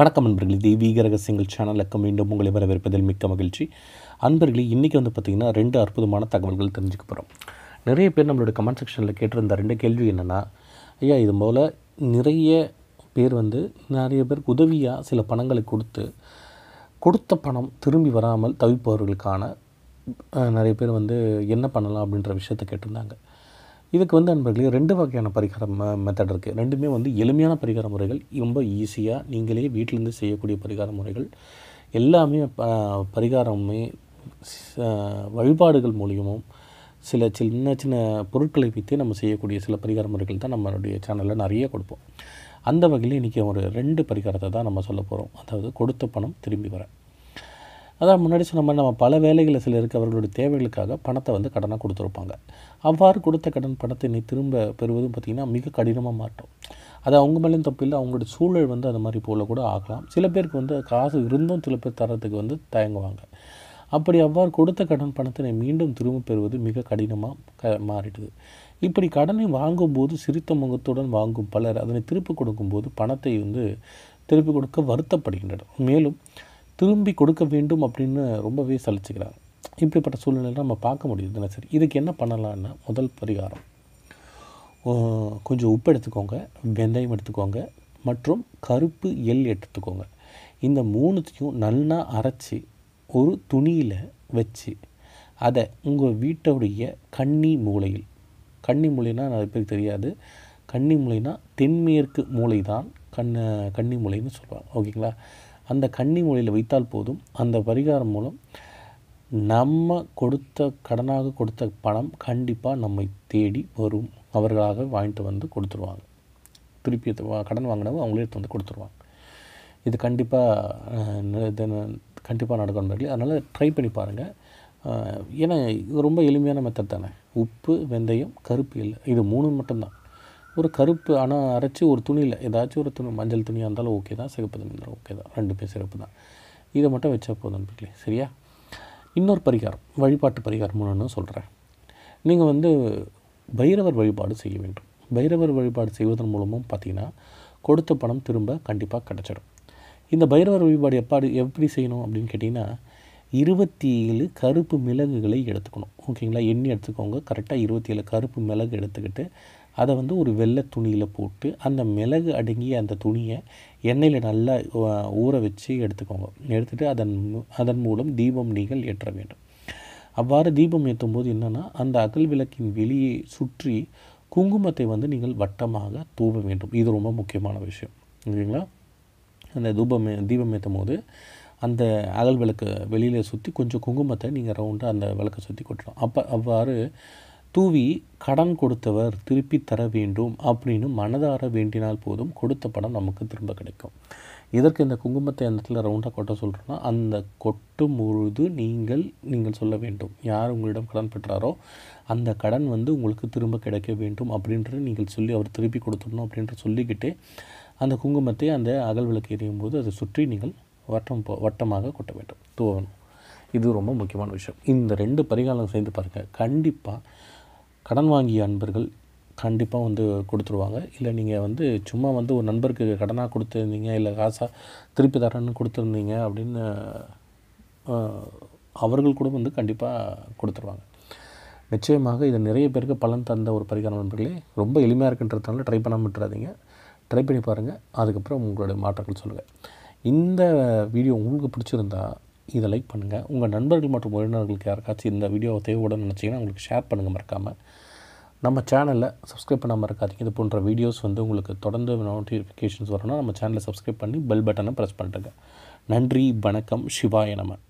வணக்கம் நண்பர்களே தெய்வீக ரகசியங்கள் சேனலுக்கு மீண்டும் உங்களை வரவேற்பதில் மிக்க மகிழ்ச்சி அன்பர்களே இன்றைக்கி வந்து பார்த்திங்கன்னா ரெண்டு அற்புதமான தகவல்கள் தெரிஞ்சுக்க போகிறோம் நிறைய பேர் நம்மளோட கமெண்ட் செக்ஷனில் கேட்டிருந்த ரெண்டு கேள்வி என்னென்னா ஐயா இது போல் நிறைய பேர் வந்து நிறைய பேர் உதவியாக சில பணங்களை கொடுத்து கொடுத்த பணம் திரும்பி வராமல் தவிப்பவர்களுக்கான நிறைய பேர் வந்து என்ன பண்ணலாம் அப்படின்ற விஷயத்தை கேட்டிருந்தாங்க இதுக்கு வந்து நண்பர்களே ரெண்டு வகையான பரிகார மெத்தட் இருக்குது ரெண்டுமே வந்து எளிமையான பரிகார முறைகள் ரொம்ப ஈஸியாக நீங்களே வீட்டிலேருந்து செய்யக்கூடிய பரிகார முறைகள் எல்லாமே பரிகாரமுமே வழிபாடுகள் மூலியமும் சில சின்ன சின்ன பொருட்களை வைத்து நம்ம செய்யக்கூடிய சில பரிகார முறைகள் தான் நம்மளுடைய சேனலில் நிறைய கொடுப்போம் அந்த வகையில் இன்றைக்கி ஒரு ரெண்டு பரிகாரத்தை தான் நம்ம சொல்ல போகிறோம் அதாவது கொடுத்த பணம் திரும்பி வரேன் அதான் முன்னாடி சொன்ன மாதிரி நம்ம பல வேலைகளில் சில இருக்க அவர்களுடைய தேவைகளுக்காக பணத்தை வந்து கடனாக கொடுத்துருப்பாங்க அவ்வாறு கொடுத்த கடன் பணத்தை நீ திரும்ப பெறுவதும் பார்த்திங்கன்னா மிக கடினமாக மாட்டோம் அது அவங்க மேலேயும் தப்பு இல்லை அவங்களுடைய சூழல் வந்து அந்த மாதிரி போல கூட ஆகலாம் சில பேருக்கு வந்து காசு இருந்தும் சில பேர் தரத்துக்கு வந்து தயங்குவாங்க அப்படி அவ்வாறு கொடுத்த கடன் பணத்தினை மீண்டும் திரும்ப பெறுவது மிக கடினமாக க மாறிடுது இப்படி கடனை வாங்கும்போது சிரித்த முகத்துடன் வாங்கும் பலர் அதனை திருப்பி கொடுக்கும்போது பணத்தை வந்து திருப்பி கொடுக்க வருத்தப்படுகின்றனர் மேலும் திரும்பி கொடுக்க வேண்டும் அப்படின்னு ரொம்பவே சலிச்சுக்கிறாங்க இப்படிப்பட்ட சூழ்நிலை நம்ம பார்க்க முடியுது தினசரி இதுக்கு என்ன பண்ணலான்னா முதல் பரிகாரம் கொஞ்சம் உப்பு எடுத்துக்கோங்க வெந்தயம் எடுத்துக்கோங்க மற்றும் கருப்பு எள் எடுத்துக்கோங்க இந்த மூணுத்தையும் நல்லா அரைச்சி ஒரு துணியில் வச்சு அதை உங்கள் வீட்டுடைய கன்னி மூலையில் கன்னி மூளைனா நிறைய பேருக்கு தெரியாது கன்னி மூளைனா தென்மேற்கு மூளை தான் கண்ண கன்னி மூலைன்னு சொல்லுவாங்க ஓகேங்களா அந்த கன்னி மொழியில் வைத்தால் போதும் அந்த பரிகாரம் மூலம் நம்ம கொடுத்த கடனாக கொடுத்த பணம் கண்டிப்பாக நம்மை தேடி வரும் அவர்களாக வாங்கிட்டு வந்து கொடுத்துருவாங்க திருப்பி கடன் வாங்கினவங்க அவங்களே எடுத்து வந்து கொடுத்துருவாங்க இது கண்டிப்பாக கண்டிப்பாக நடக்கும் நண்பர்களே அதனால் ட்ரை பண்ணி பாருங்கள் ஏன்னா இது ரொம்ப எளிமையான மெத்தட் தானே உப்பு வெந்தயம் கருப்பு இல்லை இது மூணு மட்டும்தான் ஒரு கருப்பு ஆனால் அரைச்சி ஒரு துணியில் ஏதாச்சும் ஒரு துணி மஞ்சள் துணியாக இருந்தாலும் ஓகே தான் சிகப்பு துணி இருந்தாலும் ஓகே தான் ரெண்டு பேர் சிறப்பு தான் இதை மட்டும் வச்சா போதும் சரியா இன்னொரு பரிகாரம் வழிபாட்டு பரிகாரம் மூணுன்னு சொல்கிறேன் நீங்கள் வந்து பைரவர் வழிபாடு செய்ய வேண்டும் பைரவர் வழிபாடு செய்வதன் மூலமும் பார்த்திங்கன்னா கொடுத்த பணம் திரும்ப கண்டிப்பாக கிடச்சிடும் இந்த பைரவர் வழிபாடு எப்பாடு எப்படி செய்யணும் அப்படின்னு கேட்டிங்கன்னா இருபத்தி ஏழு கருப்பு மிளகுகளை எடுத்துக்கணும் ஓகேங்களா எண்ணி எடுத்துக்கோங்க கரெக்டாக இருபத்தி ஏழு கருப்பு மிளகு எடுத்துக்கிட்டு அதை வந்து ஒரு வெள்ளை துணியில் போட்டு அந்த மிளகு அடங்கிய அந்த துணியை எண்ணெயில் நல்லா ஊற வச்சு எடுத்துக்கோங்க எடுத்துகிட்டு அதன் அதன் மூலம் தீபம் நீங்கள் ஏற்ற வேண்டும் அவ்வாறு தீபம் ஏற்றும் போது என்னென்னா அந்த அகல் விளக்கின் வெளியே சுற்றி குங்குமத்தை வந்து நீங்கள் வட்டமாக தூவ வேண்டும் இது ரொம்ப முக்கியமான விஷயம் ஓகேங்களா அந்த தூபம் தீபம் ஏற்றும் போது அந்த அகல் விளக்கு வெளியில் சுற்றி கொஞ்சம் குங்குமத்தை நீங்கள் ரவுண்டாக அந்த விளக்கை சுற்றி கொட்டணும் அப்போ அவ்வாறு தூவி கடன் கொடுத்தவர் திருப்பி தர வேண்டும் அப்படின்னு மனதார வேண்டினால் போதும் கொடுத்த பணம் நமக்கு திரும்ப கிடைக்கும் இதற்கு இந்த குங்குமத்தை அந்த இடத்துல ரவுண்டாக கொட்ட சொல்கிறோன்னா அந்த கொட்டும் பொழுது நீங்கள் நீங்கள் சொல்ல வேண்டும் யார் உங்களிடம் கடன் பெற்றாரோ அந்த கடன் வந்து உங்களுக்கு திரும்ப கிடைக்க வேண்டும் அப்படின்ற நீங்கள் சொல்லி அவர் திருப்பி கொடுத்துடணும் அப்படின்ற சொல்லிக்கிட்டே அந்த குங்குமத்தை அந்த அகல் விளக்கு எரியும் போது அதை சுற்றி நீங்கள் வட்டம் வட்டமாக கொட்ட வேண்டும் தூவணும் இது ரொம்ப முக்கியமான விஷயம் இந்த ரெண்டு பரிகாரம் சேர்ந்து பாருங்கள் கண்டிப்பாக கடன் வாங்கிய அன்பர்கள் கண்டிப்பாக வந்து கொடுத்துருவாங்க இல்லை நீங்கள் வந்து சும்மா வந்து ஒரு நண்பருக்கு கடனாக கொடுத்துருந்தீங்க இல்லை காசாக திருப்பி தரேன்னு கொடுத்துருந்தீங்க அப்படின்னு அவர்கள் கூட வந்து கண்டிப்பாக கொடுத்துருவாங்க நிச்சயமாக இது நிறைய பேருக்கு பலன் தந்த ஒரு பரிகாரம் நண்பர்களே ரொம்ப எளிமையாக இருக்குன்றதுனால ட்ரை பண்ண விட்டுறாதீங்க ட்ரை பண்ணி பாருங்கள் அதுக்கப்புறம் உங்களுடைய மாற்றங்கள் சொல்லுங்கள் இந்த வீடியோ உங்களுக்கு பிடிச்சிருந்தா இதை லைக் பண்ணுங்கள் உங்கள் நண்பர்கள் மற்றும் உறவினர்களுக்கு யாருக்காச்சும் இந்த வீடியோவை தேவையோடு நினச்சிங்கன்னா உங்களுக்கு ஷேர் பண்ணுங்கள் மறக்காமல் நம்ம சேனலில் சப்ஸ்கிரைப் பண்ணாமல் இருக்காதிங்க இது போன்ற வீடியோஸ் வந்து உங்களுக்கு தொடர்ந்து நோட்டிஃபிகேஷன்ஸ் வரணும்னா நம்ம சேனலை சப்ஸ்கிரைப் பண்ணி பெல் பட்டனை ப்ரெஸ் பண்ணுறேங்க நன்றி வணக்கம் சிவாய நம்ம